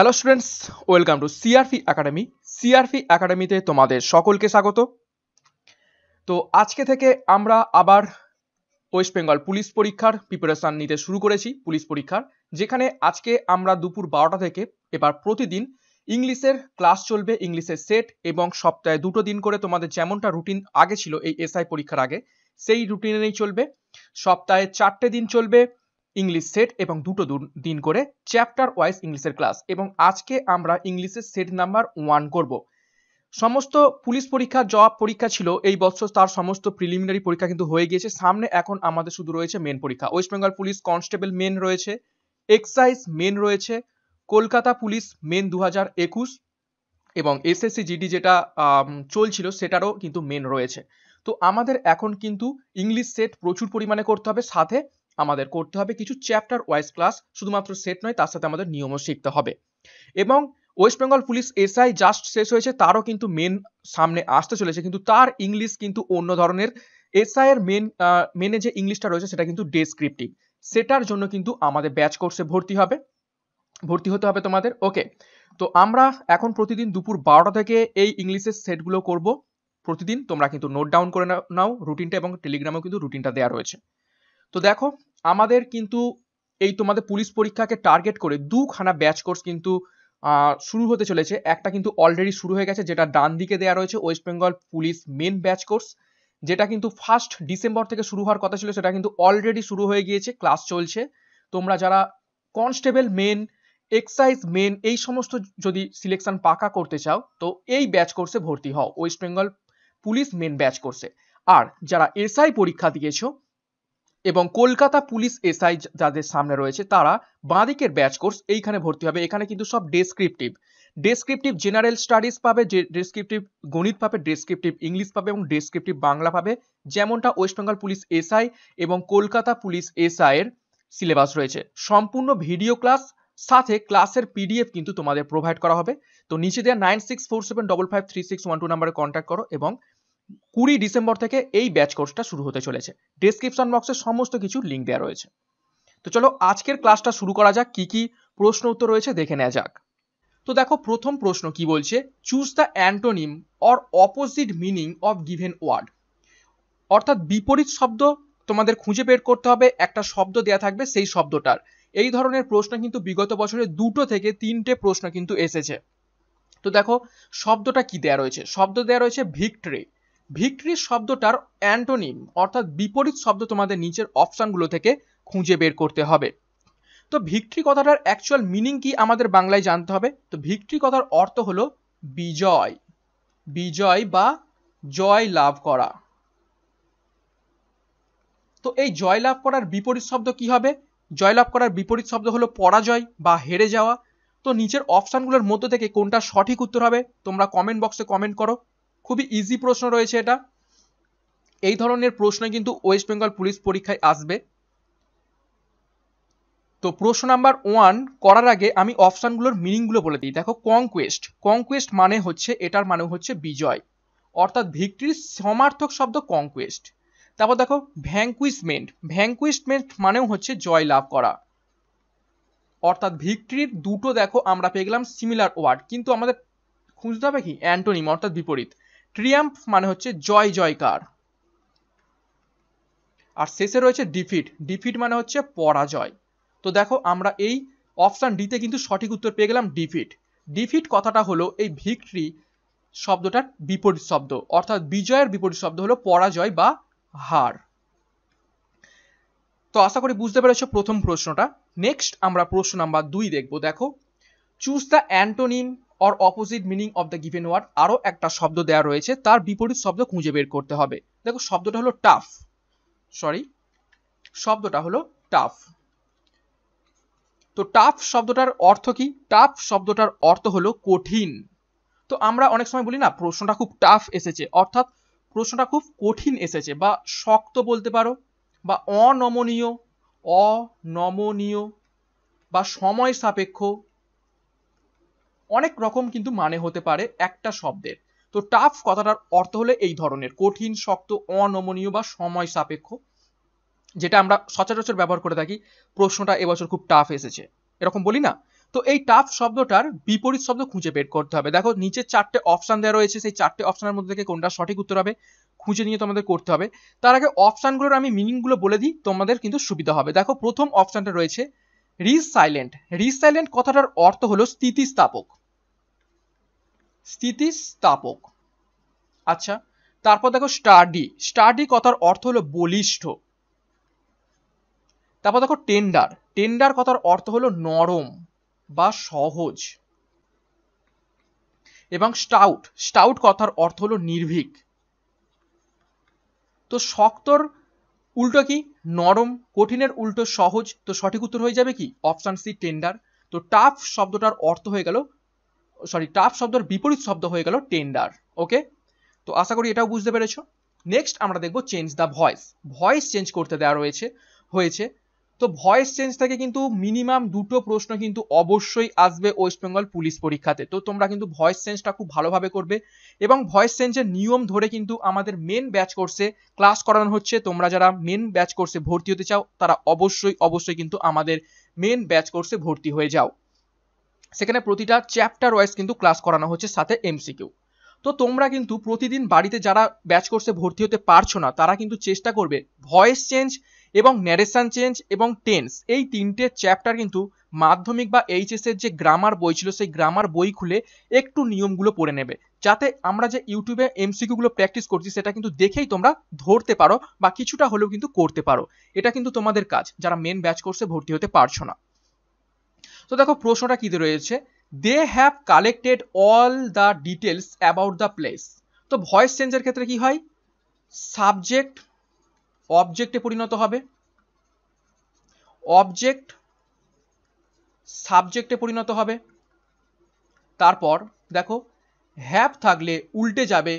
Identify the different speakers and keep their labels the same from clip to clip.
Speaker 1: hello students welcome to CRP academy CRP একাডেমিতে তোমাদের সকলকে স্বাগত তো আজকে থেকে আমরা আবার ওয়েস্ট বেঙ্গল পুলিশ পরীক্ষার প্রিপারেশান নিতে শুরু করেছি পুলিশ পরীক্ষার যেখানে আজকে আমরা দুপুর বারোটা থেকে এবার প্রতিদিন ইংলিশের ক্লাস চলবে ইংলিশের সেট এবং সপ্তাহে দুটো দিন করে তোমাদের যেমনটা রুটিন আগে ছিল এই এসআই পরীক্ষার আগে সেই রুটিনেই চলবে সপ্তাহে চারটে দিন চলবে ইংলিশ সেট এবং দুটো দিন করে চ্যাপ্টার ওয়াইজ ইংলিশের ক্লাস এবং আজকে আমরা ইংলিশের সেট নাম্বার ওয়ান করব সমস্ত পুলিশ পরীক্ষা জব পরীক্ষা ছিল এই বছর তার সমস্ত প্রিলিমিনারি পরীক্ষা কিন্তু হয়ে গিয়েছে সামনে এখন আমাদের শুধু রয়েছে মেন পরীক্ষা West Bengal police constable main রয়েছে এক্সাইজ মেন রয়েছে কলকাতা পুলিশ মেন দু হাজার একুশ এবং এসএসসি জিডি যেটা চলছিল সেটারও কিন্তু মেন রয়েছে তো আমাদের এখন কিন্তু ইংলিশ সেট প্রচুর পরিমাণে করতে হবে সাথে আমাদের করতে হবে কিছু চ্যাপ্টার ওয়াইজ ক্লাস শুধুমাত্র সেট নয় তার সাথে আমাদের নিয়মও শিখতে হবে এবং West Bengal police SI just শেষ হয়েছে তারও কিন্তু মেন সামনে আসতে চলেছে কিন্তু তার ইংলিশ কিন্তু অন্য ধরনের এসআই এর মেন মেনে যে ইংলিশটা রয়েছে সেটা কিন্তু ডেসক্রিপটিভ সেটার জন্য কিন্তু আমাদের ব্যাচ কোর্সে ভর্তি হবে ভর্তি হতে হবে তোমাদের ওকে তো আমরা এখন প্রতিদিন দুপুর বারোটা থেকে এই ইংলিশের সেটগুলো করব প্রতিদিন তোমরা কিন্তু নোট ডাউন করে নাও রুটিনটা এবং টেলিগ্রামেও কিন্তু রুটিনটা দেওয়া রয়েছে তো দেখো আমাদের কিন্তু এই তোমাদের পুলিশ পরীক্ষাকে টার্গেট করে দুখানা ব্যাচ কোর্স কিন্তু শুরু হতে চলেছে একটা কিন্তু অলরেডি শুরু হয়ে গেছে যেটা ডান দিকে দেওয়া রয়েছে West Bengal police main batch course যেটা কিন্তু ফার্স্ট ডিসেম্বর থেকে শুরু হওয়ার কথা ছিল সেটা কিন্তু অলরেডি শুরু হয়ে গিয়েছে ক্লাস চলছে তোমরা যারা কনস্টেবল মেন এক্সাইজ মেন এই সমস্ত যদি সিলেকশন পাকা করতে চাও তো এই ব্যাচ কোর্সে ভর্তি হও West Bengal police main batch কোর্সে আর যারা এসআই পরীক্ষা দিয়েছো এবং কলকাতা পুলিশ এসআই যাদের সামনে রয়েছে তারা বাঁদিকের ব্যাচ কোর্স এইখানে ভর্তি হবে এখানে কিন্তু সব ডেসক্রিপটিভ ডেসক্রিপটিভ জেনারেল স্টাডিজ পাবে যে ডেসক্রিপটিভ গণিত পাবে ডেসক্রিপটিভ ইংলিশ পাবে এবং ডেসক্রিপটিভ বাংলা পাবে যেমনটা ওয়েস্ট বেঙ্গল পুলিশ এসআই এবং কলকাতা পুলিশ এসআই এর সিলেবাস রয়েছে সম্পূর্ণ ভিডিও ক্লাস সাথে ক্লাসের পিডিএফ কিন্তু তোমাদের প্রোভাইড করা হবে তো নিচে দেওয়া nine six four seven double five three six one two নাম্বারে কন্ট্যাক্ট করো এবং কুড়ি ডিসেম্বর থেকে এই ব্যাচ কোর্সটা শুরু হতে চলেছে ডিসক্রিপশন বক্সে সমস্ত কিছু লিঙ্ক দেওয়া রয়েছে তো চলো আজকের ক্লাসটা শুরু করা যাক কি কি প্রশ্ন উত্তর রয়েছে দেখে নেওয়া যাক তো দেখো প্রথম প্রশ্ন কি বলছে choose the antonym or opposite meaning of given word অর্থাৎ বিপরীত শব্দ তোমাদের খুঁজে বের করতে হবে একটা শব্দ দেয়া থাকবে সেই শব্দটার এই ধরনের প্রশ্ন কিন্তু বিগত বছরে দুটো থেকে তিনটে প্রশ্ন কিন্তু এসেছে তো দেখো শব্দটা কি দেয়া রয়েছে শব্দ দেয়া রয়েছে ভিক্টরি ভিক্রি শব্দটার অ্যান্টোনিম অর্থাৎ বিপরীত শব্দ তোমাদের নিচের অপশানগুলো থেকে খুঁজে বের করতে হবে তো ভিক্রি কথাটার অ্যাকচুয়াল মিনিং কি আমাদের বাংলায় জানতে হবে তো ভিক্রি কথার অর্থ হলো বিজয় বিজয় বা জয় লাভ করা তো এই জয় লাভ করার বিপরীত শব্দ কি হবে জয় লাভ করার বিপরীত শব্দ হলো পরাজয় বা হেরে যাওয়া তো নিচের অপশানগুলোর মধ্য থেকে কোনটা সঠিক উত্তর হবে তোমরা কমেন্ট বক্সে কমেন্ট করো খুবই ইজি প্রশ্ন রয়েছে এটা এই ধরনের প্রশ্ন কিন্তু ওয়েস্ট বেঙ্গল পুলিশ পরীক্ষায় আসবে তো প্রশ্ন নাম্বার ওয়ান করার আগে আমি অপশানগুলোর মিনিংগুলো বলে দিই দেখো কংকুয়েস্ট কংকুয়েস্ট মানে হচ্ছে এটার মানে হচ্ছে বিজয় অর্থাৎ ভিক্টরির সমার্থক শব্দ কংকুয়েস্ট তারপর দেখো ভ্যাঙ্কুইসমেন্ট ভ্যাঙ্কুইসমেন্ট মানেও হচ্ছে জয় লাভ করা অর্থাৎ ভিক্টরির দুটো দেখো আমরা পেয়ে গেলাম সিমিলার ওয়ার্ড কিন্তু আমাদের খুঁজতে হবে কি অ্যান্টোনিম অর্থাৎ বিপরীত ট্রিয়াম্প মানে হচ্ছে জয় জয়কার আর শেষে রয়েছে ডিফিট ডিফিট মানে হচ্ছে পরাজয় তো দেখো আমরা এই অপশান ডিতে কিন্তু সঠিক উত্তর পেয়ে গেলাম ডিফিট ডিফিট কথাটা হলো এই ভিক্টরি শব্দটার বিপরীত শব্দ অর্থাৎ বিজয়ের বিপরীত শব্দ হলো পরাজয় বা হার তো আশা করি বুঝতে পেরেছ প্রথম প্রশ্নটা নেক্সট আমরা প্রশ্ন নাম্বার দুই দেখব দেখো choose the antonym or opposite meaning of the given word আরও একটা শব্দ দেওয়া রয়েছে তার বিপরীত শব্দ খুঁজে বের করতে হবে দেখো শব্দটা হলো টাফ সরি শব্দটা হলো টাফ তো টাফ শব্দটার অর্থ কি টাফ শব্দটার অর্থ হলো কঠিন তো আমরা অনেক সময় বলি না প্রশ্নটা খুব টাফ এসেছে অর্থাৎ প্রশ্নটা খুব কঠিন এসেছে বা শক্ত বলতে পারো বা অনমনীয় অনমনীয় বা সময় সাপেক্ষ অনেক রকম কিন্তু মানে হতে পারে একটা শব্দের তো টাফ কথাটার অর্থ হলে এই ধরনের কঠিন শক্ত অনমনীয় বা সময় সাপেক্ষ যেটা আমরা সচরাচর ব্যবহার করে থাকি প্রশ্নটা এবছর খুব টাফ এসেছে এরকম বলি না তো এই টাফ শব্দটার বিপরীত শব্দ খুঁজে বের করতে হবে দেখো নিচে চারটে অপশান দেওয়া রয়েছে সেই চারটে অপশানের মধ্যে থেকে কোনটা সঠিক উত্তর হবে খুঁজে নিয়ে তোমাদের করতে হবে তার আগে অপশানগুলোর আমি মিনিংগুলো বলে দিই তোমাদের কিন্তু সুবিধা হবে দেখো প্রথম অপশানটা রয়েছে রিসাইলেন্ট রিসাইলেন্ট কথাটার অর্থ হলো স্থিতিস্থাপক স্থিতিস্থাপক আচ্ছা তারপর দেখো স্টাডি স্টাডি কথার অর্থ হলো বলিষ্ঠ তারপর দেখো টেন্ডার টেন্ডার কথার অর্থ হলো নরম বা সহজ এবং স্টাউট স্টাউট কথার অর্থ হলো নির্ভীক তো শক্তর উল্টো কি নরম কঠিনের উল্টো সহজ তো সঠিক উত্তর হয়ে যাবে কি অপশান সি টেন্ডার তো টাফ শব্দটার অর্থ হয়ে গেল সরি টাফ শব্দর বিপরীত শব্দ হয়ে গেল টেন্ডার ওকে তো আশা করি এটাও বুঝতে পেরেছো নেক্সট আমরা দেখব change the voice voice change করতে দেওয়া রয়েছে হয়েছে তো ভয়েস চেঞ্জ থেকে কিন্তু মিনিমাম দুটো প্রশ্ন কিন্তু অবশ্যই আসবে ওয়েস্ট বেঙ্গল পুলিশ পরীক্ষাতে তো তোমরা কিন্তু ভয়েস চেঞ্জটা খুব ভালোভাবে করবে এবং ভয়েস চেঞ্জের নিয়ম ধরে কিন্তু আমাদের মেন ব্যাচ কোর্সে ক্লাস করানো হচ্ছে তোমরা যারা মেন ব্যাচ কোর্সে ভর্তি হতে চাও তারা অবশ্যই অবশ্যই কিন্তু আমাদের মেন ব্যাচ কোর্সে ভর্তি হয়ে যাও সেখানে প্রতিটা চ্যাপ্টার ওয়াইজ কিন্তু ক্লাস করানো হচ্ছে সাথে এমসিকিউ তো তোমরা কিন্তু প্রতিদিন বাড়িতে যারা ব্যাচ কোর্সে ভর্তি হতে পারছো না তারা কিন্তু চেষ্টা করবে ভয়েস চেঞ্জ এবং ন্যারেশন চেঞ্জ এবং টেন্স এই তিনটে চ্যাপ্টার কিন্তু মাধ্যমিক বা এইচএসের যে গ্রামার বই ছিল সেই গ্রামার বই খুলে একটু নিয়মগুলো পড়ে নেবে যাতে আমরা যে ইউটিউবে এমসিকিউগুলো প্র্যাকটিস করছি সেটা কিন্তু দেখেই তোমরা ধরতে পারো বা কিছুটা হলেও কিন্তু করতে পারো এটা কিন্তু তোমাদের কাজ যারা মেন ব্যাচ কোর্সে ভর্তি হতে পারছো না তো দেখো প্রশ্নটা কীতে রয়েছে they have collected all the details about the place তো ভয়েস চেঞ্জের ক্ষেত্রে কি হয় সাবজেক্ট অবজেক্টে পরিণত হবে অবজেক্ট সাবজেক্টে পরিণত হবে তারপর দেখো হ্যাপ থাকলে উল্টে যাবে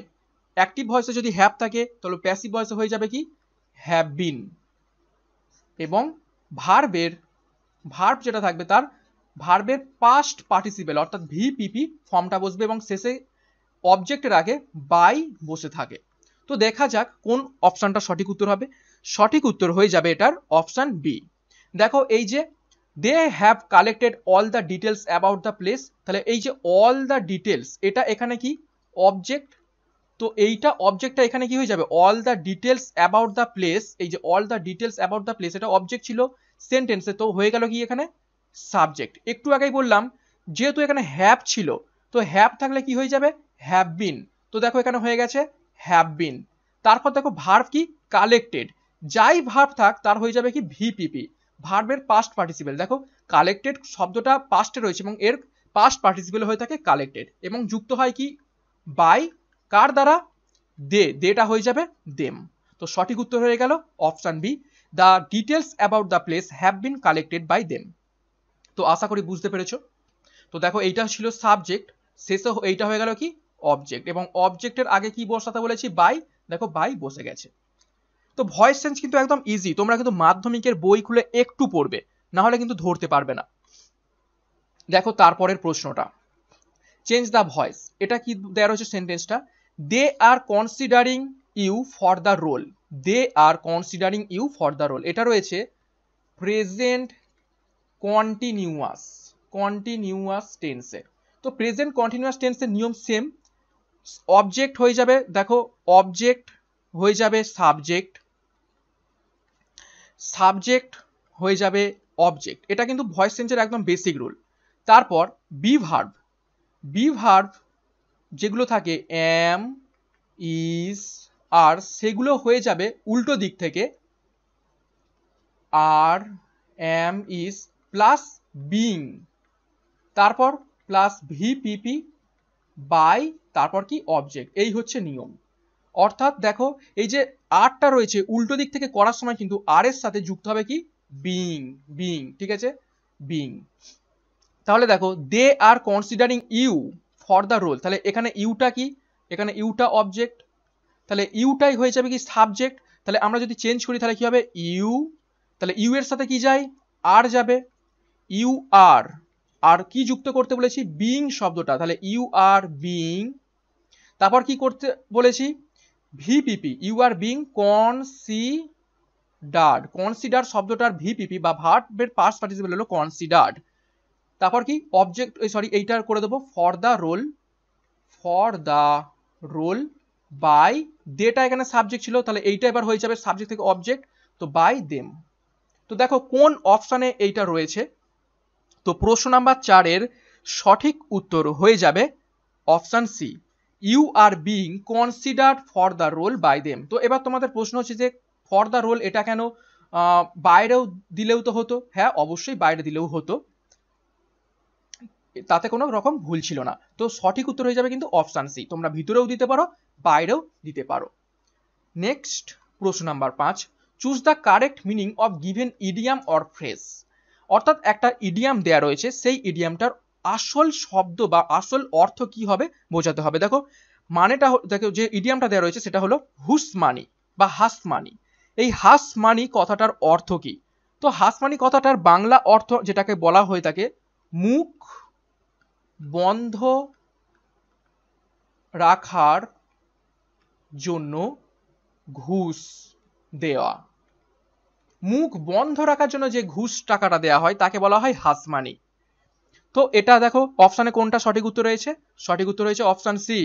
Speaker 1: অ্যাক্টিভ ভয়েসে যদি হ্যাপ থাকে তাহলে প্যাসিভ ভয়েসে হয়ে যাবে কি হ্যাভ বিন এবং ভার্বের ভার্ব যেটা থাকবে তার ভার্বের পাস্ট পার্টিসিপেল অর্থাৎ ভিপিপি ফর্মটা বসবে এবং শেষে অবজেক্টের আগে বাই বসে থাকে তো দেখা যাক কোন অপশানটা সঠিক উত্তর হবে সঠিক উত্তর হয়ে যাবে এটার অপশান বি দেখো এই যে they have collected all the details about the place তাহলে এই যে অল দ্য ডিটেলস এটা এখানে কি অবজেক্ট তো এইটা অবজেক্টটা এখানে কি হয়ে যাবে all the details about the place এই যে all the details about the place এটা অবজেক্ট ছিল সেন্টেন্সে তো হয়ে গেল কি এখানে সাবজেক্ট একটু আগেই বললাম যেহেতু এখানে হ্যাভ ছিল তো হ্যাভ থাকলে কি হয়ে যাবে হ্যাভ বিন তো দেখো এখানে হয়ে গেছে হ্যাভ বিন তারপর দেখো ভার্ভ কি কালেক্টেড যাই ভার্ভ থাক তার হয়ে যাবে কি ভিপিপি ভার্বের পাস্ট পার্টিসিপেল দেখো কালেক্টেড শব্দটা পাস্টে রয়েছে এবং এর পাস্ট পার্টিসিপেল হয়ে থাকে কালেক্টেড এবং যুক্ত হয় কি বাই কার দ্বারা দে দেটা হয়ে যাবে দেম তো সঠিক উত্তর হয়ে গেল option B the details about the place have been collected by them তো আশা করি বুঝতে পেরেছো তো দেখো এইটা ছিল সাবজেক্ট শেষে এইটা হয়ে গেল কি অবজেক্ট এবং অবজেক্টের আগে কি বসাতে বলেছি বাই দেখো বাই বসে গেছে তো ভয়েস চেঞ্জ কিন্তু একদম ইজি তোমরা কিন্তু মাধ্যমিকের বই খুলে একটু পড়বে না হলে কিন্তু ধরতে পারবে না দেখো তারপরের প্রশ্নটা চেঞ্জ দ্য ভয়েস এটা কি দেওয়া রয়েছে সেন্টেন্সটা they are considering you for the role they are considering you for the role এটা রয়েছে প্রেজেন্ট কন্টিনিউয়াস কন্টিনিউয়াস টেন্সের তো প্রেজেন্ট কন্টিনিউয়াস টেন্সের নিয়ম সেম অবজেক্ট হয়ে যাবে দেখো অবজেক্ট হয়ে যাবে সাবজেক্ট সাবজেক্ট হয়ে যাবে অবজেক্ট এটা কিন্তু ভয়েস চেঞ্জের একদম বেসিক রুল তারপর বি ভার্ভ বি ভার্ভ যেগুলো থাকে অ্যাম ইজ আর সেগুলো হয়ে যাবে উল্টো দিক থেকে are am is plus being তারপর প্লাস ভিপিপি বাই তারপর কি অবজেক্ট এই হচ্ছে নিয়ম অর্থাৎ দেখো এই যে আরটা রয়েছে উল্টো দিক থেকে করার সময় কিন্তু আর এর সাথে যুক্ত হবে কি বিং বিং ঠিক আছে বিং তাহলে দেখো they are considering you for the role তাহলে এখানে ইউটা কি এখানে ইউটা অবজেক্ট তাহলে ইউটাই হয়ে যাবে কি সাবজেক্ট তাহলে আমরা যদি চেঞ্জ করি তাহলে কি হবে ইউ তাহলে ইউ এর সাথে কি যায় আর যাবে ইউ আর আর কি যুক্ত করতে বলেছি বিং শব্দটা তাহলে ইউ আর বিং তারপর কি করতে বলেছি VPP you are being considered consider শব্দটার ভিপিপি বা বের পাস পার্টিসিপেল হলো কনসিডার্ড তারপর কি অবজেক্ট সরি এইটার করে দেবো for the role for the role by দেটা এখানে সাবজেক্ট ছিল তাহলে এইটা এবার হয়ে যাবে সাবজেক্ট থেকে অবজেক্ট তো বাই দেম তো দেখো কোন অপশানে এইটা রয়েছে তো প্রশ্ন নাম্বার চারের সঠিক উত্তর হয়ে যাবে option C you are being considered for the role by them তো এবার তোমাদের প্রশ্ন হচ্ছে যে ফর দ্য রোল এটা কেন বাইরেও দিলেও তো হতো হ্যাঁ অবশ্যই বাইরে দিলেও হতো তাতে কোনো রকম ভুল ছিল না তো সঠিক উত্তর হয়ে যাবে কিন্তু অপশান সি তোমরা ভিতরেও দিতে পারো বাইরেও দিতে পারো নেক্সট প্রশ্ন নাম্বার পাঁচ choose the correct meaning of given idiom or phrase অর্থাৎ একটা ইডিয়াম দেয়া রয়েছে সেই ইডিয়ামটার আসল শব্দ বা আসল অর্থ কি হবে বোঝাতে হবে দেখো মানেটা দেখো যে ইডিয়ামটা দেওয়া রয়েছে সেটা হলো হুসমানি বা হাসমানি এই হাসমানি কথাটার অর্থ কি তো হাসমানি কথাটার বাংলা অর্থ যেটাকে বলা হয়ে থাকে মুখ বন্ধ রাখার জন্য ঘুষ দেওয়া মুখ বন্ধ রাখার জন্য যে ঘুষ টাকাটা দেওয়া হয় তাকে বলা হয় হাসমানি তো এটা দেখো অপশানে কোনটা সঠিক উত্তর রয়েছে সঠিক উত্তর রয়েছে option C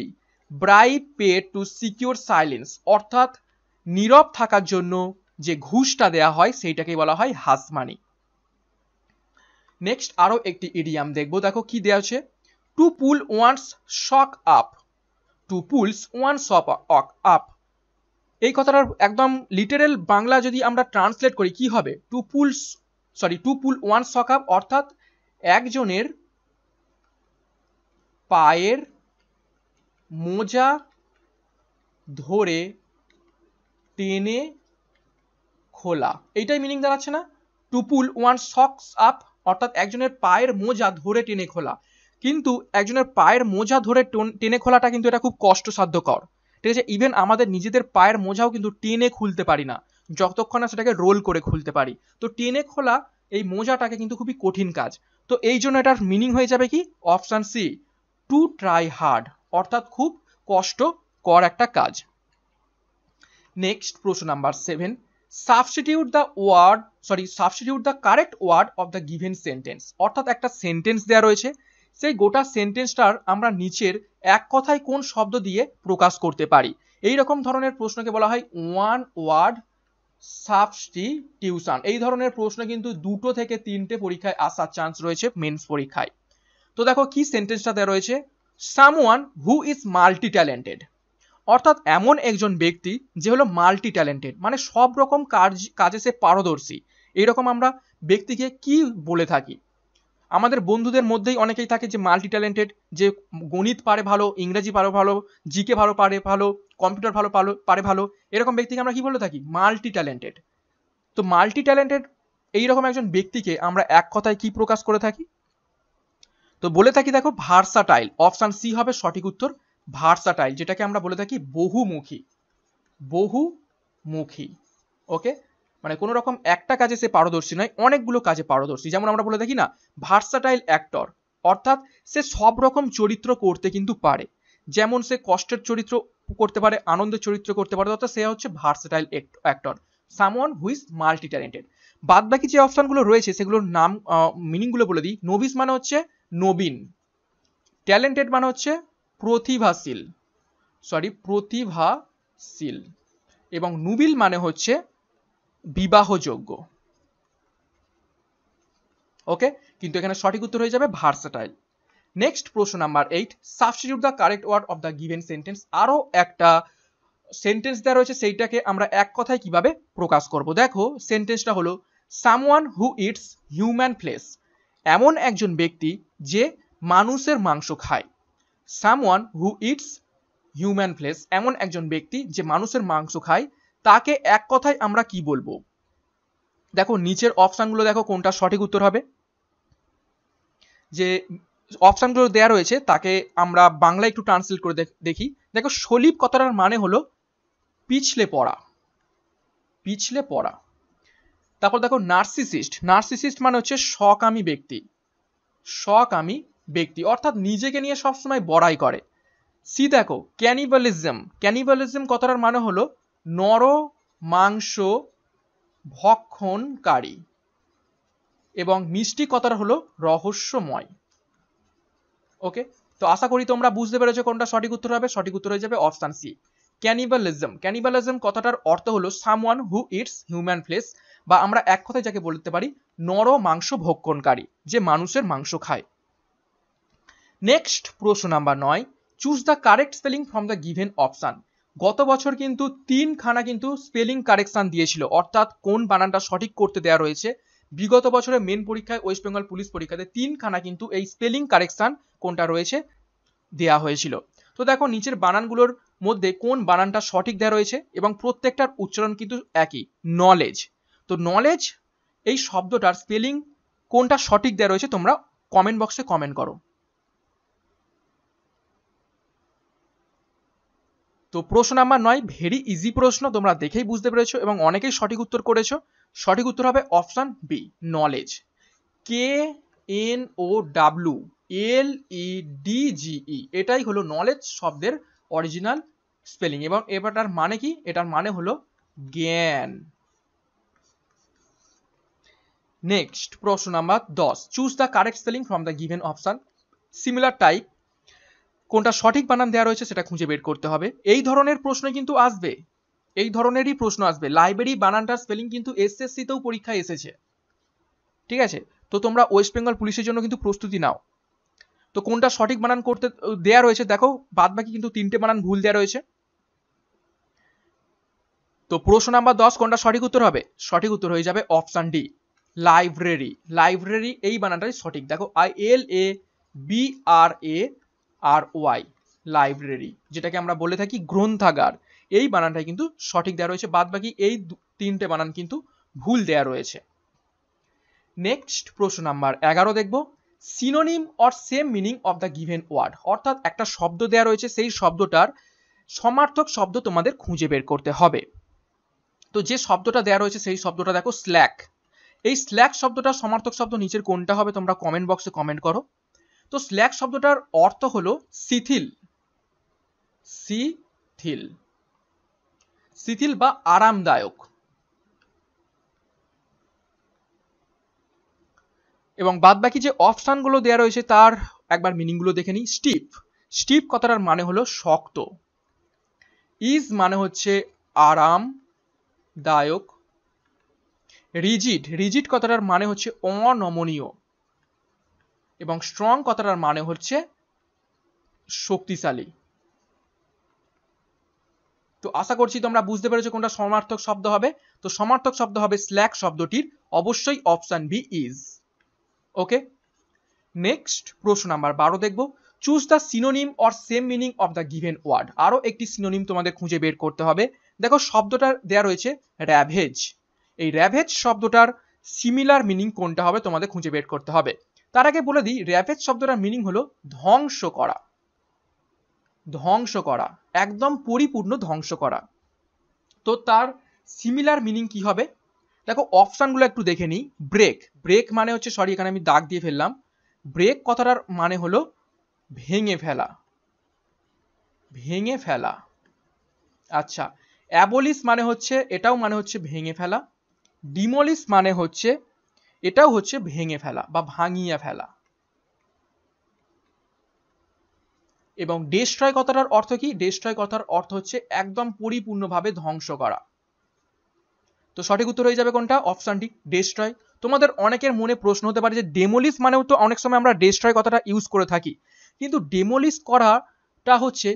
Speaker 1: bribe pay to secure silence অর্থাৎ নীরব থাকার জন্য যে ঘুষটা দেয়া হয় সেইটাকে বলা হয় হাসমানি নেক্সট আরও একটি ইডিয়াম দেখবো দেখো কি দেওয়া আছে to pull one's sock up to pulls one shop up এই কথাটার একদম লিটারেল বাংলা যদি আমরা ট্রান্সলেট করি কি হবে to pull sorry to pull one sock up অর্থাৎ একজনের পায়ের মোজা ধরে টেনে খোলা এইটাই মিনিং দাঁড়াচ্ছে না to pull one socks up অর্থাৎ একজনের পায়ের মোজা ধরে টেনে খোলা কিন্তু একজনের পায়ের মোজা ধরে টেনে খোলাটা কিন্তু এটা খুব কষ্টসাধ্যকর ঠিক আছে ইভেন আমাদের নিজেদের পায়ের মোজাও কিন্তু টেনে খুলতে পারি না যতক্ষণ না সেটাকে রোল করে খুলতে পারি তো টেনে খোলা এই মোজাটাকে কিন্তু খুবই কঠিন কাজ তো এই জন্য এটার মিনিং হয়ে যাবে কি option C to try hard অর্থাৎ খুব কষ্ট কর একটা কাজ নেক্সট প্রশ্ন number seven substitute the word sorry substitute the correct word of the given sentence অর্থাৎ একটা সেন্টেন্স দেওয়া রয়েছে সেই গোটা সেন্টেন্সটার আমরা নিচের এক কথায় কোন শব্দ দিয়ে প্রকাশ করতে পারি এই রকম ধরনের প্রশ্নকে বলা হয় ওয়ান ওয়ার্ড সাবস্টিটিউশন এই ধরনের প্রশ্ন কিন্তু দুটো থেকে তিনটে পরীক্ষায় আসার চান্স রয়েছে মেন্স পরীক্ষায় তো দেখো কি সেন্টেন্সটাতে রয়েছে someone who is multi talented অর্থাৎ এমন একজন ব্যক্তি যে হলো মাল্টি ট্যালেন্টেড মানে সব রকম কাজ কাজে সে পারদর্শী এইরকম আমরা ব্যক্তিকে কি বলে থাকি আমাদের বন্ধুদের মধ্যেই অনেকেই থাকে যে মাল্টি ট্যালেন্টেড যে গণিত পারে ভালো ইংরেজি পারে ভালো জিকে ভালো পারে ভালো কম্পিউটার ভালো পারো পারে ভালো এরকম ব্যক্তিকে আমরা কি বলে থাকি মাল্টি ট্যালেন্টেড তো মাল্টি ট্যালেন্টেড এইরকম একজন ব্যক্তিকে আমরা এক কথায় কি প্রকাশ করে থাকি তো বলে থাকি দেখো ভার্সাটাইল অপশান সি হবে সঠিক উত্তর ভার্সাটাইল যেটাকে আমরা বলে থাকি বহুমুখী বহুমুখী ওকে মানে কোনো রকম একটা কাজে সে পারদর্শী নয় অনেকগুলো কাজে পারদর্শী যেমন আমরা বলে থাকি না ভার্সাটাইল অ্যাক্টর অর্থাৎ সে সব রকম চরিত্র করতে কিন্তু পারে যেমন সে কষ্টের চরিত্র করতে পারে আনন্দের চরিত্র করতে পারে অর্থাৎ সে হচ্ছে versatile actor someone who is multi talented বাদ বাকি যে অপশানগুলো রয়েছে সেগুলোর নাম মিনিংগুলো বলে দিই নবিস মানে হচ্ছে নবীন ট্যালেন্টেড মানে হচ্ছে প্রতিভাশীল সরি প্রতিভাশীল এবং নুবিল মানে হচ্ছে বিবাহযোগ্য ওকে কিন্তু এখানে সঠিক উত্তর হয়ে যাবে ভার্সাটাইল নেক্সট প্রশ্ন number eight substitute the correct word of the given sentence আরও একটা সেন্টেন্স দেওয়া রয়েছে সেইটাকে আমরা এক কথায় কিভাবে প্রকাশ করব দেখো সেন্টেন্সটা হলো someone who eats human flesh এমন একজন ব্যক্তি যে মানুষের মাংস খায় someone who eats human flesh এমন একজন ব্যক্তি যে মানুষের মাংস খায় তাকে এক কথায় আমরা কি বলবো দেখো নিচের অপশানগুলো দেখো কোনটা সঠিক উত্তর হবে যে অপশানগুলো দেয়া রয়েছে তাকে আমরা বাংলা একটু ট্রান্সলেট করে দেখি দেখো সলিপ কথাটার মানে হলো পিছলে পড়া পিছলে পড়া তারপর দেখো নার্সিসিস্ট নার্সিসিস্ট মানে হচ্ছে স্বকামী ব্যক্তি স্বকামী ব্যক্তি অর্থাৎ নিজেকে নিয়ে সবসময় বড়াই করে সি দেখো ক্যানিবালিজম ক্যানিবালিজম কথাটার মানে হলো নর মাংস ভক্ষণকারী এবং মিষ্টি কথাটা হলো রহস্যময় ওকে তো আশা করি তোমরা বুঝতে পেরেছো কোনটা সঠিক উত্তর হবে সঠিক উত্তর হয়ে যাবে অপশান সি ক্যানিবালিজম ক্যানিবালিজম কথাটার অর্থ হলো someone who eats human flesh বা আমরা এক কথায় যাকে বলতে পারি নর মাংস ভক্ষণকারী যে মানুষের মাংস খায় নেক্সট প্রশ্ন নাম্বার নয় choose the correct spelling from the given option গত বছর কিন্তু তিনখানা কিন্তু স্পেলিং কারেকশান দিয়েছিল অর্থাৎ কোন বানানটা সঠিক করতে দেওয়া রয়েছে বিগত বছরের মেন পরীক্ষায় ওয়েস্ট বেঙ্গল পুলিশ পরীক্ষাতে তিনখানা কিন্তু এই স্পেলিং কারেকশান কোনটা রয়েছে দেয়া হয়েছিল তো দেখো নিচের বানানগুলোর মধ্যে কোন বানানটা সঠিক দেওয়া রয়েছে এবং প্রত্যেকটার উচ্চারণ কিন্তু একই নলেজ তো নলেজ এই শব্দটার স্পেলিং কোনটা সঠিক দেওয়া রয়েছে তোমরা কমেন্ট বক্সে কমেন্ট করো তো প্রশ্ন নাম্বার নয় ভেরি ইজি প্রশ্ন তোমরা দেখেই বুঝতে পেরেছো এবং অনেকেই সঠিক উত্তর করেছো সঠিক উত্তর হবে option B knowledge K N O W L E D G E এটাই হলো নলেজ শব্দের অরিজিনাল স্পেলিং এবং এবারটার মানে কি এটার মানে হলো জ্ঞান নেক্সট প্রশ্ন নাম্বার দশ choose the correct spelling from the given option similar type কোনটা সঠিক বানান দেওয়া রয়েছে সেটা খুঁজে বের করতে হবে এই ধরনের প্রশ্ন কিন্তু আসবে এই ধরনেরই প্রশ্ন আসবে লাইব্রেরি বানানটার স্পেলিং কিন্তু এসএসসিতেও পরীক্ষায় এসেছে ঠিক আছে তো তোমরা ওয়েস্ট বেঙ্গল পুলিশের জন্য কিন্তু প্রস্তুতি নাও তো কোনটা সঠিক বানান করতে দেয়া রয়েছে দেখো বাদ বাকি কিন্তু তিনটে বানান ভুল দেয়া রয়েছে তো প্রশ্ন নাম্বার দশ কোনটা সঠিক উত্তর হবে সঠিক উত্তর হয়ে যাবে অপশান ডি লাইব্রেরি লাইব্রেরি এই বানানটাই সঠিক দেখো I L A B R A R Y library যেটাকে আমরা বলে থাকি গ্রন্থাগার এই বানানটাই কিন্তু সঠিক দেওয়া রয়েছে বাদ বাকি এই তিনটে বানান কিন্তু ভুল দেয়া রয়েছে নেক্সট প্রশ্ন নাম্বার এগারো দেখব synonym or same meaning of the given word অর্থাৎ একটা শব্দ দেয়া রয়েছে সেই শব্দটার সমার্থক শব্দ তোমাদের খুঁজে বের করতে হবে তো যে শব্দটা দেয়া রয়েছে সেই শব্দটা দেখো স্ল্যাক এই স্ল্যাক শব্দটা সমার্থক শব্দ নিচের কোনটা হবে তোমরা কমেন্ট বক্সে কমেন্ট করো তো স্ল্যাক শব্দটার অর্থ হলো শিথিল শিথিল শিথিল বা আরামদায়ক এবং বাদবাকি যে অপশানগুলো দেওয়া রয়েছে তার একবার মিনিংগুলো দেখে নিই স্টিপ স্টিপ কথাটার মানে হলো শক্ত ইজ মানে হচ্ছে আরাম দায়ক রিজিড রিজিড কথাটার মানে হচ্ছে অনমনীয় এবং স্ট্রং কথাটার মানে হচ্ছে শক্তিশালী তো আশা করছি তোমরা বুঝতে পেরেছো কোনটা সমার্থক শব্দ হবে তো সমার্থক শব্দ হবে স্ল্যাক শব্দটির অবশ্যই option B is okay next প্রশ্ন নাম্বার বারো দেখবো choose the synonym or same meaning of the given word আরও একটি সিনোনিম তোমাদের খুঁজে বের করতে হবে দেখো শব্দটার দেয়া রয়েছে র্যাভেজ এই র্যাভেজ শব্দটার সিমিলার মিনিং কোনটা হবে তোমাদের খুঁজে বের করতে হবে তার আগে বলে দিই র্যাপেজ শব্দটার মিনিং হলো ধ্বংস করা ধ্বংস করা একদম পরিপূর্ণ ধ্বংস করা তো তার সিমিলার মিনিং কি হবে দেখো অপশানগুলো একটু দেখে নিই ব্রেক ব্রেক মানে হচ্ছে সরি এখানে আমি দাগ দিয়ে ফেললাম ব্রেক কথাটার মানে হলো ভেঙে ফেলা ভেঙে ফেলা আচ্ছা অ্যাবলিস মানে হচ্ছে এটাও মানে হচ্ছে ভেঙে ফেলা ডিমলিস মানে হচ্ছে এটাও হচ্ছে ভেঙে ফেলা বা ভাঙিয়া ফেলা এবং ডেস্ট্রয় কথাটার অর্থ কি ডেস্ট্রয় কথার অর্থ হচ্ছে একদম পরিপূর্ণভাবে ধ্বংস করা তো সঠিক উত্তর হয়ে যাবে কোনটা অপশানটি ডেস্ট্রয় তোমাদের অনেকের মনে প্রশ্ন হতে পারে যে ডেমোলিস মানেও তো অনেক সময় আমরা ডেস্ট্রয় কথাটা ইউজ করে থাকি কিন্তু ডেমোলিস করাটা হচ্ছে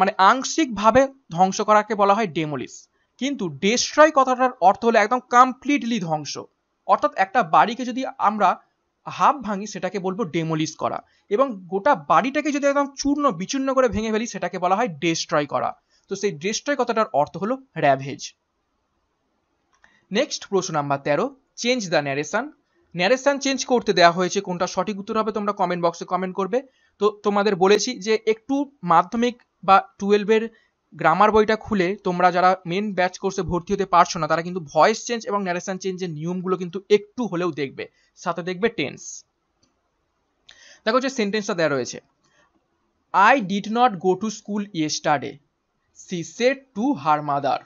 Speaker 1: মানে আংশিকভাবে ধ্বংস করাকে বলা হয় ডেমোলিস কিন্তু ডেস্ট্রয় কথাটার অর্থ হলো একদম কমপ্লিটলি ধ্বংস অর্থাৎ একটা বাড়িকে যদি আমরা হাফ ভাঙি সেটাকে বলবো ডেমোলিশ করা এবং গোটা বাড়িটাকে যদি একদম চূর্ণ বিচূর্ণ করে ভেঙে ফেলি সেটাকে বলা হয় ডেস্ট্রয় করা তো সেই ডেস্ট্রয় কথাটার অর্থ হলো র্যাভেজ নেক্সট প্রশ্ন নাম্বার তেরো change the narration narration change করতে দেওয়া হয়েছে কোনটা সঠিক উত্তর হবে তোমরা কমেন্ট বক্সে কমেন্ট করবে তো তোমাদের বলেছি যে একটু মাধ্যমিক বা টুয়েলভের গ্রামার বইটা খুলে তোমরা যারা মেন ব্যাচ কোর্সে ভর্তি হতে পারছো না তারা কিন্তু ভয়েস চেঞ্জ এবং ন্যারেশন চেঞ্জের নিয়মগুলো কিন্তু একটু হলেও দেখবে সাথে দেখবে টেন্স দেখো যে সেন্টেন্সটা দেওয়া রয়েছে I did not go to school yesterday she said to her mother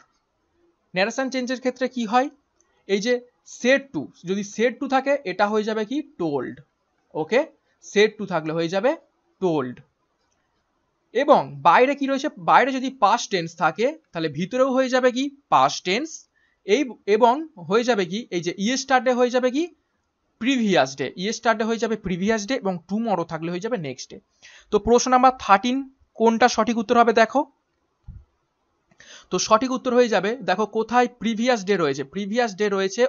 Speaker 1: narration চেঞ্জের ক্ষেত্রে কি হয় এই যে সেড টু যদি সেড টু থাকে এটা হয়ে যাবে কি টোল্ড ওকে সেড টু থাকলে হয়ে যাবে টোল্ড এবং বাইরে কি রয়েছে বাইরে যদি পাস টেন্স থাকে তাহলে ভিতরেও হয়ে যাবে কি পাস টেন্স এই এবং হয়ে যাবে কি এই যে ডে e হয়ে যাবে কি প্রিভিয়াস ডে ডে হয়ে যাবে প্রিভিয়াস ডে এবং টুমরো থাকলে হয়ে যাবে নেক্সট ডে তো প্রশ্ন নাম্বার থার্টিন কোনটা সঠিক উত্তর হবে দেখো তো সঠিক উত্তর হয়ে যাবে দেখো কোথায় প্রিভিয়াস ডে রয়েছে প্রিভিয়াস ডে রয়েছে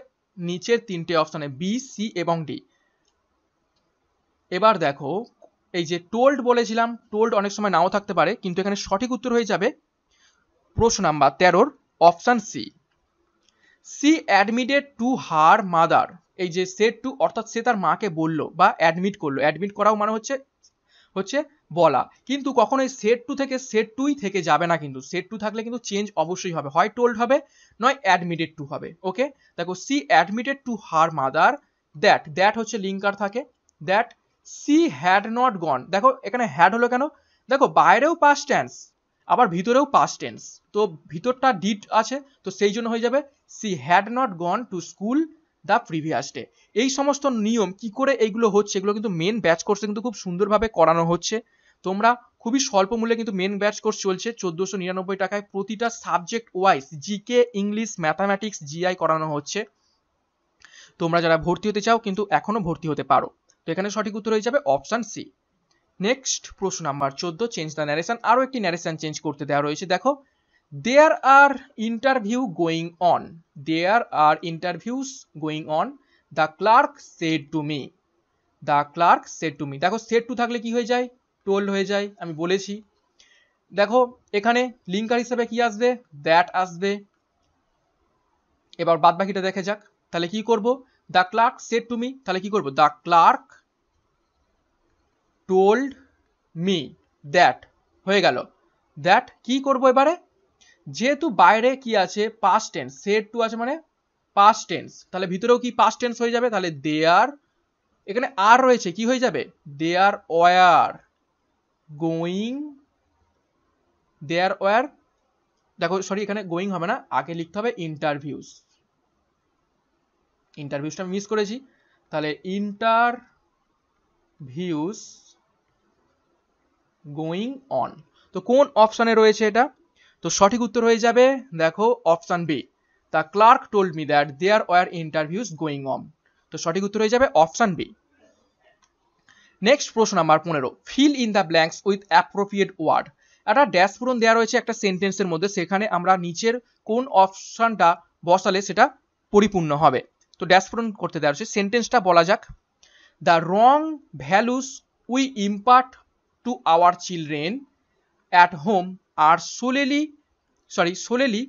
Speaker 1: নিচের তিনটে অপশানে বি সি এবং ডি এবার দেখো এই যে টোল্ড বলেছিলাম টোল্ড অনেক সময় নাও থাকতে পারে কিন্তু এখানে সঠিক উত্তর হয়ে যাবে প্রশ্ন নাম্বার তেরোর option C she admitted to her mother এই যে সে টু অর্থাৎ সে তার মাকে বলল বা অ্যাডমিট করলো অ্যাডমিট করাও মানে হচ্ছে হচ্ছে বলা কিন্তু কখনো এই সেট টু থেকে সেট টুই থেকে যাবে না কিন্তু সেট টু থাকলে কিন্তু চেঞ্জ অবশ্যই হবে হয় টোল্ড হবে নয় অ্যাডমিটেড টু হবে ওকে দেখো she admitted to her mother that that হচ্ছে লিঙ্কার থাকে that she had not gone দেখো এখানে হ্যাড হলো কেন দেখো বাইরেও পাস টেন্স আবার ভিতরেও পাস টেন্স তো ভিতরটা ডিড আছে তো সেই জন্য হয়ে যাবে she had not gone to school the previous day এই সমস্ত নিয়ম কি করে এইগুলো হচ্ছে এগুলো কিন্তু মেন ব্যাচ কোর্সে কিন্তু খুব সুন্দরভাবে করানো হচ্ছে তোমরা খুবই স্বল্প মূল্যে কিন্তু মেন ব্যাচ কোর্স চলছে চোদ্দোশো নিরানব্বই টাকায় প্রতিটা subject wise GK English mathematics GI করানো হচ্ছে তোমরা যারা ভর্তি হতে চাও কিন্তু এখনও ভর্তি হতে পারো তো এখানে সঠিক উত্তর হয়ে যাবে অপশান সি নেক্সট প্রশ্ন নাম্বার চোদ্দ চেঞ্জ দ্য ন্যারেশন আরও একটি ন্যারেশন চেঞ্জ করতে দেওয়া রয়েছে দেখো there are interview going on there are interviews going on the clerk said to me the clerk said to me দেখো সেড টু থাকলে কি হয়ে যায় টোল্ড হয়ে যায় আমি বলেছি দেখো এখানে লিঙ্কার হিসেবে কি আসবে দ্যাট আসবে এবার বাদ বাকিটা দেখা যাক তাহলে কি করবো the clerk said to me তাহলে কি করবো the clerk told me that হয়ে গেল দ্যাট কি করব এবারে যেহেতু বাইরে কি আছে পাস্ট টেন্স সেট টু আছে মানে পাস্ট টেন্স তাহলে ভিতরেও কি পাস্ট টেন্স হয়ে যাবে তাহলে দেয়ার এখানে আর রয়েছে কি হয়ে যাবে there were going there were দেখো সরি এখানে গোয়িং হবে না আগে লিখতে হবে ইন্টারভিউস ইন্টারভিউসটা মিস করেছি তাহলে ইন্টার ভিউস গোয়িং অন তো কোন অপশানে রয়েছে এটা তো সঠিক উত্তর হয়ে যাবে দেখো option B the clerk told me that there were interviews going on তো সঠিক উত্তর হয়ে যাবে অপশান বি নেক্সট প্রশ্ন নাম্বার পনেরো fill in the blanks with appropriate word একটা ড্যাশ পূরণ দেওয়া রয়েছে একটা সেন্টেন্সের মধ্যে সেখানে আমরা নিচের কোন অপশানটা বসালে সেটা পরিপূর্ণ হবে তো ড্যাশ পূরণ করতে দেওয়া হচ্ছে সেন্টেন্সটা বলা যাক the wrong values we impart to our children at home are solely sorry solely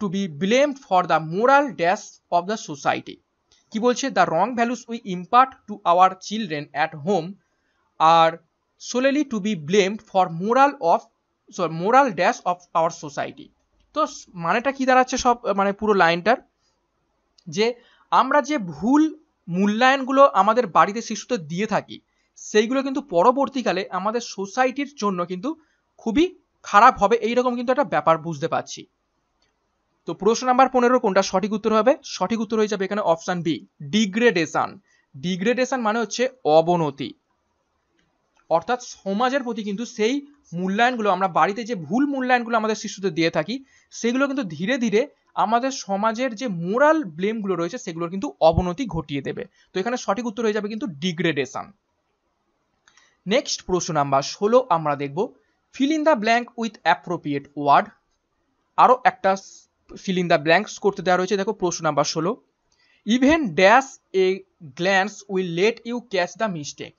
Speaker 1: to be blamed for the moral dash of the society কি বলছে the wrong values we impart to our children at home are solely to be blamed for moral of sorry moral dash of our society তো মানেটা কি দাঁড়াচ্ছে সব মানে পুরো লাইনটার যে আমরা যে ভুল মূল্যায়নগুলো আমাদের বাড়িতে শিশুদের দিয়ে থাকি সেইগুলো কিন্তু পরবর্তীকালে আমাদের সোসাইটির জন্য কিন্তু খুবই খারাপ হবে এইরকম কিন্তু একটা ব্যাপার বুঝতে পারছি তো প্রশ্ন নাম্বার পনেরো কোনটা সঠিক উত্তর হবে সঠিক উত্তর হয়ে যাবে এখানে অপশান বি ডিগ্রেডেশন ডিগ্রেডেশন মানে হচ্ছে অবনতি অর্থাৎ সমাজের প্রতি কিন্তু সেই মূল্যায়নগুলো আমরা বাড়িতে যে ভুল মূল্যায়নগুলো আমাদের শিশুদের দিয়ে থাকি সেগুলো কিন্তু ধীরে ধীরে আমাদের সমাজের যে মোরাল ব্লেমগুলো রয়েছে সেগুলোর কিন্তু অবনতি ঘটিয়ে দেবে তো এখানে সঠিক উত্তর হয়ে যাবে কিন্তু ডিগ্রেডেশন নেক্সট প্রশ্ন নাম্বার ষোলো আমরা দেখব fill in the blank with appropriate word আরও একটা ফিল ইন দ্য ব্ল্যাঙ্কস করতে দেওয়া রয়েছে দেখো প্রশ্ন নাম্বার ষোলো even dash a glance will let you catch the mistake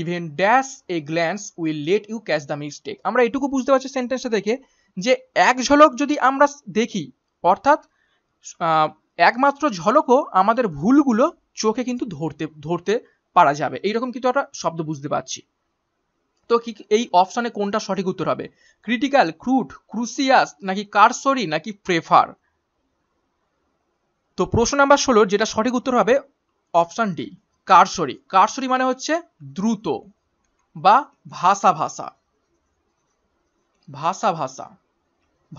Speaker 1: even dash a glance will let you catch the mistake আমরা এটুকু বুঝতে পারছি সেন্টেন্সটা দেখে যে এক ঝলক যদি আমরা দেখি অর্থাৎ একমাত্র ঝলকও আমাদের ভুলগুলো চোখে কিন্তু ধরতে ধরতে পারা যাবে এইরকম কিন্তু একটা শব্দ বুঝতে পারছি তো কি এই অপশানে কোনটা সঠিক উত্তর হবে ক্রিটিক্যাল ক্রুট ক্রুসিয়াস নাকি কারসরি নাকি প্রেফার তো প্রশ্ন নাম্বার ষোলো যেটা সঠিক উত্তর হবে অপশান ডি কারসরি কারসরি মানে হচ্ছে দ্রুত বা ভাষা ভাষা ভাষা ভাষা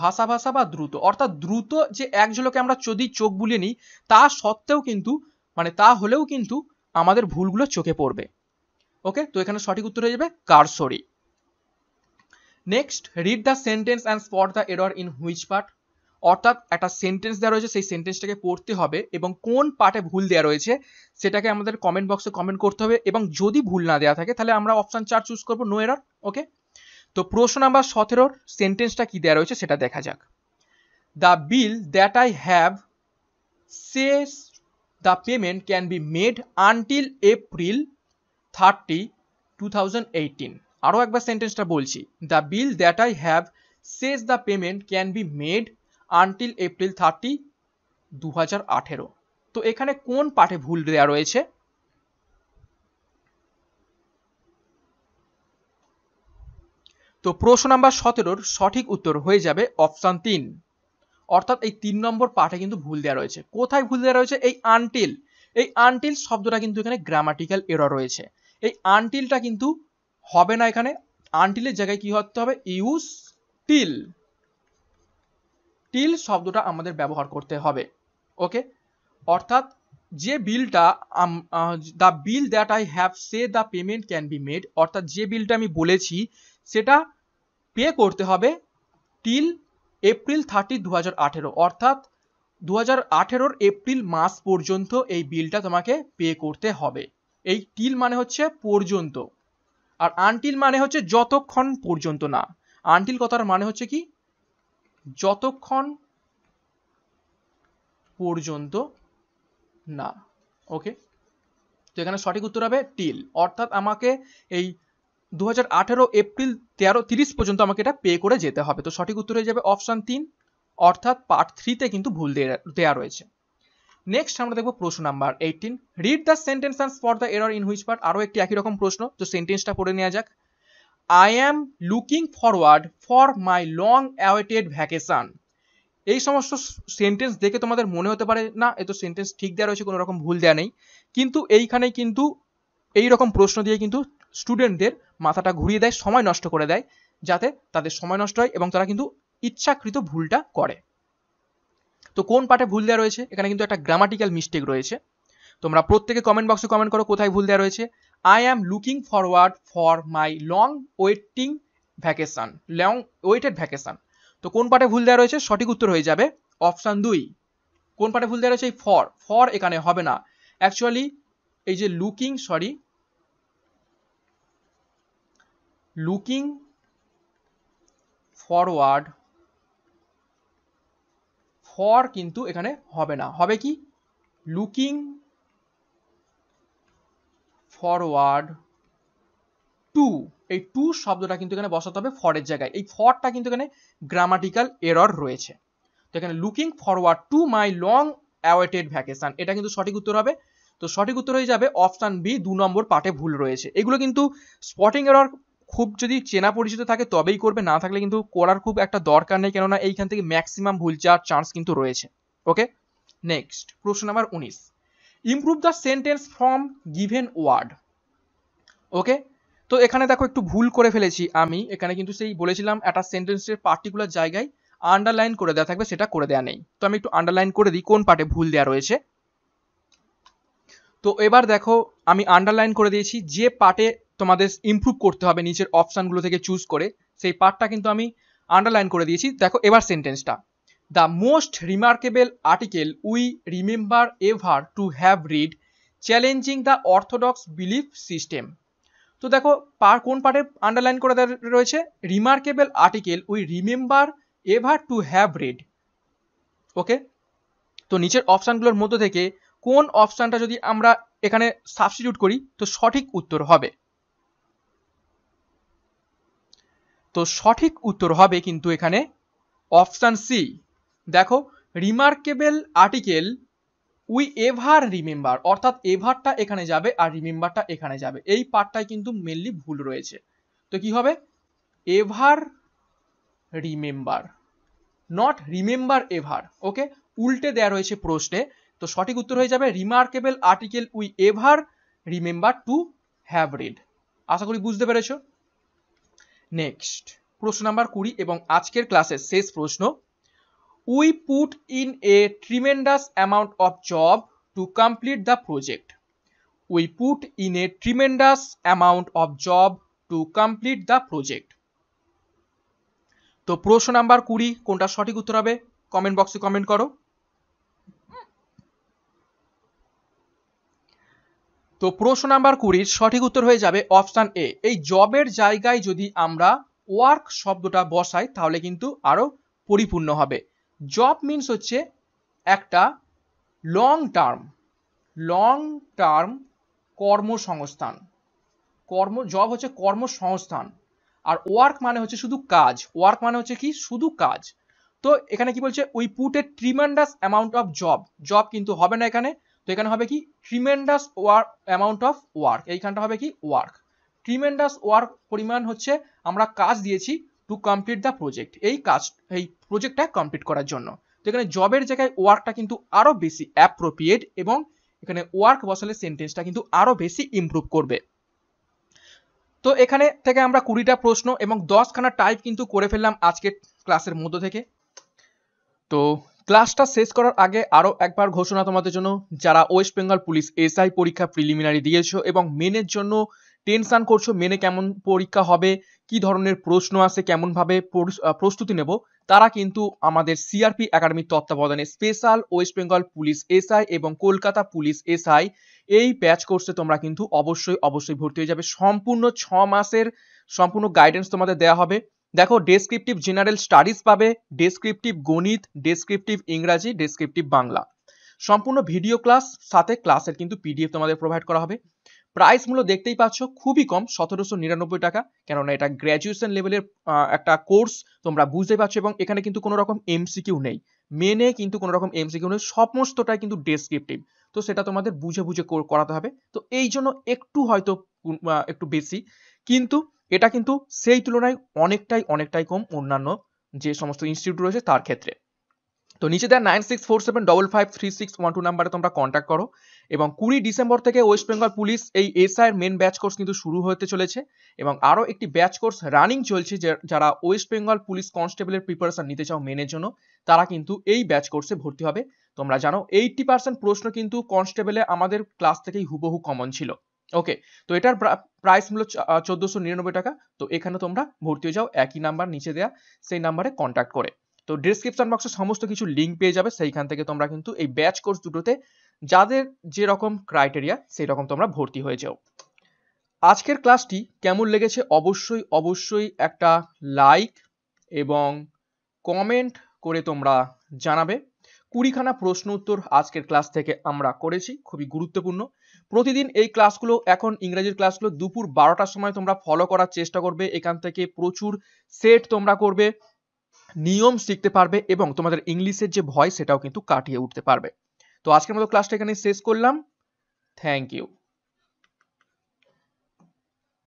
Speaker 1: ভাষা ভাষা বা দ্রুত অর্থাৎ দ্রুত যে এক ঝলকে আমরা যদি চোখ বুলিয়ে নিই তা সত্ত্বেও কিন্তু মানে তা হলেও কিন্তু আমাদের ভুলগুলো চোখে পড়বে ওকে তো এখানে সঠিক উত্তর হয়ে যাবে cursory next read the sentence and spot the error in which part অর্থাৎ একটা সেন্টেন্স দেওয়া রয়েছে সেই সেন্টেন্সটাকে পড়তে হবে এবং কোন পার্টে ভুল দেওয়া রয়েছে সেটাকে আমাদের কমেন্ট বক্সে কমেন্ট করতে হবে এবং যদি ভুল না দেওয়া থাকে তাহলে আমরা অপশান চার চুজ করবো নো এরর ওকে তো প্রশ্ন নাম্বার সতেরোর সেন্টেন্সটা কি দেওয়া রয়েছে সেটা দেখা যাক the bill that I have says the payment can be made until April thirty two thousand আরও একবার সেন্টেন্সটা বলছি the bill that I have says the payment can be made until April thirty দু হাজার আঠেরো তো এখানে কোন পাঠে ভুল দেওয়া রয়েছে তো প্রশ্ন নাম্বার সতেরোর সঠিক উত্তর হয়ে যাবে অপশান তিন অর্থাৎ এই তিন নম্বর পাঠে কিন্তু ভুল দেওয়া রয়েছে কোথায় ভুল দেওয়া রয়েছে এই আনটিল এই আনটিল শব্দটা কিন্তু এখানে গ্রামাটিক্যাল এরর রয়েছে এই আনটিলটা কিন্তু হবে না এখানে আনটিলের জায়গায় কি হতে হবে ইউজ টিল টিল শব্দটা আমাদের ব্যবহার করতে হবে ওকে অর্থাৎ যে বিলটা the bill that I have say the payment can be made অর্থাৎ যে বিলটা আমি বলেছি সেটা পে করতে হবে টিল এপ্রিল থার্টি দু হাজার আঠেরো অর্থাৎ দু হাজার আঠেরোর এপ্রিল মাস পর্যন্ত এই বিলটা তোমাকে পে করতে হবে এই টিল মানে হচ্ছে পর্যন্ত আর আনটিল মানে হচ্ছে যতক্ষণ পর্যন্ত না আনটিল কথার মানে হচ্ছে কি যতক্ষণ পর্যন্ত না ওকে তো এখানে সঠিক উত্তর হবে টিল অর্থাৎ আমাকে এই দু হাজার এপ্রিল তেরো তিরিশ পর্যন্ত আমাকে এটা পে করে যেতে হবে তো সঠিক উত্তর হয়ে যাবে অপশান তিন অর্থাৎ পার্ট থ্রিতে কিন্তু ভুল দেওয়া রয়েছে নেক্সট আমরা দেখবো প্রশ্ন number eighteen read the sentence and for the error in which part আরও একটি একই রকম প্রশ্ন তো সেন্টেন্সটা পড়ে নেওয়া যাক I am looking forward for my long awaited vacation এই সমস্ত সেন্টেন্স দেখে তোমাদের মনে হতে পারে না এ তো সেন্টেন্স ঠিক দেওয়া রয়েছে কোনো রকম ভুল দেওয়া নেই কিন্তু এইখানে কিন্তু এই রকম প্রশ্ন দিয়ে কিন্তু স্টুডেন্টদের মাথাটা ঘুরিয়ে দেয় সময় নষ্ট করে দেয় যাতে তাদের সময় নষ্ট হয় এবং তারা কিন্তু ইচ্ছাকৃত ভুলটা করে তো কোন পাঠে ভুল দেওয়া রয়েছে এখানে কিন্তু একটা গ্রামাটিক্যাল মিস্টেক রয়েছে তোমরা প্রত্যেকে কমেন্ট বক্সে কমেন্ট করো কোথায় ভুল দেওয়া রয়েছে I am looking forward for my long waiting vacation long waited vacation তো কোন পাঠে ভুল দেওয়া রয়েছে সঠিক উত্তর হয়ে যাবে অপশান দুই কোন পাঠে ভুল দেওয়া রয়েছে এই ফর ফর এখানে হবে না অ্যাকচুয়ালি এই যে looking sorry looking forward for কিন্তু এখানে হবে না হবে কি লুকিং ফরওয়ার্ড টু এই টু শব্দটা কিন্তু এখানে বসাতে হবে ফরের জায়গায় এই ফরটা কিন্তু এখানে গ্রামাটিক্যাল এরর রয়েছে তো এখানে looking forward to my long awaited vacation এটা কিন্তু সঠিক উত্তর হবে তো সঠিক উত্তর হয়ে যাবে অপশান বি দু নম্বর পার্টে ভুল রয়েছে এগুলো কিন্তু স্পটিং এরর খুব যদি চেনা পরিচিত থাকে তবেই করবে না থাকলে কিন্তু করার খুব একটা দরকার নেই কেননা এইখান থেকে ম্যাক্সিমাম ভুল যাওয়ার চান্স কিন্তু রয়েছে ওকে নেক্সট প্রশ্ন নাম্বার উনিশ improve the sentence from given word okay তো এখানে দেখো একটু ভুল করে ফেলেছি আমি এখানে কিন্তু সেই বলেছিলাম একটা সেন্টেন্সের পার্টিকুলার জায়গায় আন্ডারলাইন করে দেওয়া থাকবে সেটা করে দেওয়া নেই তো আমি একটু আন্ডারলাইন করে দিই কোন পার্টে ভুল দেওয়া রয়েছে তো এবার দেখো আমি আন্ডারলাইন করে দিয়েছি যে পার্টে তোমাদের ইম্প্রুভ করতে হবে নিচের অপশানগুলো থেকে চুজ করে সেই পার্টটা কিন্তু আমি আন্ডারলাইন করে দিয়েছি দেখো এবার সেন্টেন্সটা the most remarkable article we remember ever to have read challenging the orthodox belief system তো দেখো পার কোন পার্টে আন্ডারলাইন করে রয়েছে remarkable article we remember ever to have read okay তো নিচের অপশানগুলোর মধ্যে থেকে কোন অপশানটা যদি আমরা এখানে সাবস্টিটিউট করি তো সঠিক উত্তর হবে তো সঠিক উত্তর হবে কিন্তু এখানে অপশান সি দেখো remarkable article we ever remember অর্থাৎ এভারটা এখানে যাবে আর রিমেম্বারটা এখানে যাবে এই পার্টটায় কিন্তু মেনলি ভুল রয়েছে তো কি হবে ever remember not remember ever okay উল্টে দেয়া রয়েছে প্রশ্নে তো সঠিক উত্তর হয়ে যাবে remarkable article we ever remember to have read আশা করি বুঝতে পেরেছো নেক্সট প্রশ্ন নাম্বার কুড়ি এবং আজকের ক্লাসের শেষ প্রশ্ন we put in a tremendous amount of job to complete the project we put in a tremendous amount of job to complete the project তো প্রশ্ন নাম্বার কুড়ি কোনটা সঠিক উত্তর হবে কমেন্ট বক্সে কমেন্ট করো তো প্রশ্ন নাম্বার কুড়ির সঠিক উত্তর হয়ে যাবে অপশান এ এই জবের জায়গায় যদি আমরা ওয়ার্ক শব্দটা বসাই তাহলে কিন্তু আরও পরিপূর্ণ হবে জব মিনস হচ্ছে একটা লং টার্ম লং টার্ম কর্মসংস্থান কর্ম জব হচ্ছে কর্মসংস্থান আর ওয়ার্ক মানে হচ্ছে শুধু কাজ ওয়ার্ক মানে হচ্ছে কি শুধু কাজ তো এখানে কি বলছে we put a tremendous amount of job job কিন্তু হবে না এখানে তো এখানে হবে কি tremendous work amount of work এইখানটা হবে কি ওয়ার্ক ট্রিমেন্ডাস ওয়ার্ক পরিমাণ হচ্ছে আমরা কাজ দিয়েছি টু কমপ্লিট দ্য প্রজেক্ট এই কাজ এই প্রজেক্টটা কমপ্লিট করার জন্য তো এখানে জবের জায়গায় ওয়ার্কটা কিন্তু আরও বেশি অ্যাপ্রোপ্রিয়েট এবং এখানে ওয়ার্ক বসালে সেন্টেন্সটা কিন্তু আরও বেশি ইম্প্রুভ করবে তো এখানে থেকে আমরা কুড়িটা প্রশ্ন এবং দশখানা টাইপ কিন্তু করে ফেললাম আজকের ক্লাসের মধ্য থেকে তো ক্লাসটা শেষ করার আগে আরও একবার ঘোষণা তোমাদের জন্য যারা ওয়েস্ট বেঙ্গল পুলিশ এসআই পরীক্ষা প্রিলিমিনারি দিয়েছো এবং মেনের জন্য টেনশান করছো মেনে কেমন পরীক্ষা হবে কি ধরনের প্রশ্ন আসে কেমনভাবে প্রস্তুতি নেব তারা কিন্তু আমাদের সিআরপি একাডেমির তত্ত্বাবধানে special West Bengal police SI এবং কলকাতা পুলিশ এসআই এই ব্যাচ কোর্সে তোমরা কিন্তু অবশ্যই অবশ্যই ভর্তি হয়ে যাবে সম্পূর্ণ ছ মাসের সম্পূর্ণ গাইডেন্স তোমাদের দেওয়া হবে দেখো ডেসক্রিপটিভ জেনারেল স্টাডিজ পাবে ডেসক্রিপটিভ গণিত ডেসক্রিপটিভ ইংরাজি ডেসক্রিপটিভ বাংলা সম্পূর্ণ ভিডিও ক্লাস সাথে ক্লাসের কিন্তু পিডিএফ তোমাদের প্রোভাইড করা হবে প্রাইস মূল্য দেখতেই পাচ্ছ খুবই কম সতেরোশো নিরানব্বই টাকা কেননা এটা গ্র্যাজুয়েশন লেভেলের একটা কোর্স তোমরা বুঝতে পারছো এবং এখানে কিন্তু কোনো রকম এমসিকিউ নেই মেনে কিন্তু কোনো রকম এমসিকিউ নেই সমস্তটাই কিন্তু ডেসক্রিপটিভ তো সেটা তোমাদের বুঝে বুঝে করাতে হবে তো এই জন্য একটু হয়তো একটু বেশি কিন্তু এটা কিন্তু সেই তুলনায় অনেকটাই অনেকটাই কম অন্যান্য যে সমস্ত ইনস্টিটিউট রয়েছে তার ক্ষেত্রে তো নিচে দেওয়া nine six four seven double five three six one two নাম্বারে তোমরা কন্ট্যাক্ট করো এবং কুড়ি ডিসেম্বর থেকে ওয়েস্ট বেঙ্গল পুলিশ এই এসআইয়ের মেন ব্যাচ কোর্স কিন্তু শুরু হতে চলেছে এবং আরও একটি ব্যাচ কোর্স রানিং চলছে যারা ওয়েস্ট বেঙ্গল পুলিশ কনস্টেবলের প্রিপারেশন নিতে চাও মেনের জন্য তারা কিন্তু এই ব্যাচ কোর্সে ভর্তি হবে তোমরা জানো এইটটি পার্সেন্ট প্রশ্ন কিন্তু কনস্টেবলে আমাদের ক্লাস থেকেই হুবহু কমন ছিল ওকে তো এটার প্রাইস মূল্য চোদ্দোশো নিরানব্বই টাকা তো এখানে তোমরা ভর্তি হয়ে যাও একই নাম্বার নিচে দেওয়া সেই নাম্বারে কন্ট্যাক্ট করে তো ডিসক্রিপশন বক্সে সমস্ত কিছু লিঙ্ক পেয়ে যাবে সেইখান থেকে তোমরা কিন্তু এই ব্যাচ কোর্স দুটোতে যাদের যে রকম ক্রাইটেরিয়া সেই রকম তোমরা ভর্তি হয়ে যাও আজকের ক্লাসটি কেমন লেগেছে অবশ্যই অবশ্যই একটা লাইক এবং কমেন্ট করে তোমরা জানাবে কুড়িখানা প্রশ্ন উত্তর আজকের ক্লাস থেকে আমরা করেছি খুবই গুরুত্বপূর্ণ প্রতিদিন এই ক্লাসগুলো এখন ইংরেজির ক্লাসগুলো দুপুর বারোটার সময় তোমরা ফলো করার চেষ্টা করবে এখান থেকে প্রচুর সেট তোমরা করবে নিয়ম শিখতে পারবে এবং তোমাদের ইংলিশের যে ভয় সেটাও কিন্তু কাটিয়ে উঠতে পারবে তো আজকের মতো ক্লাসটা এখানে শেষ করলাম থ্যাংক ইউ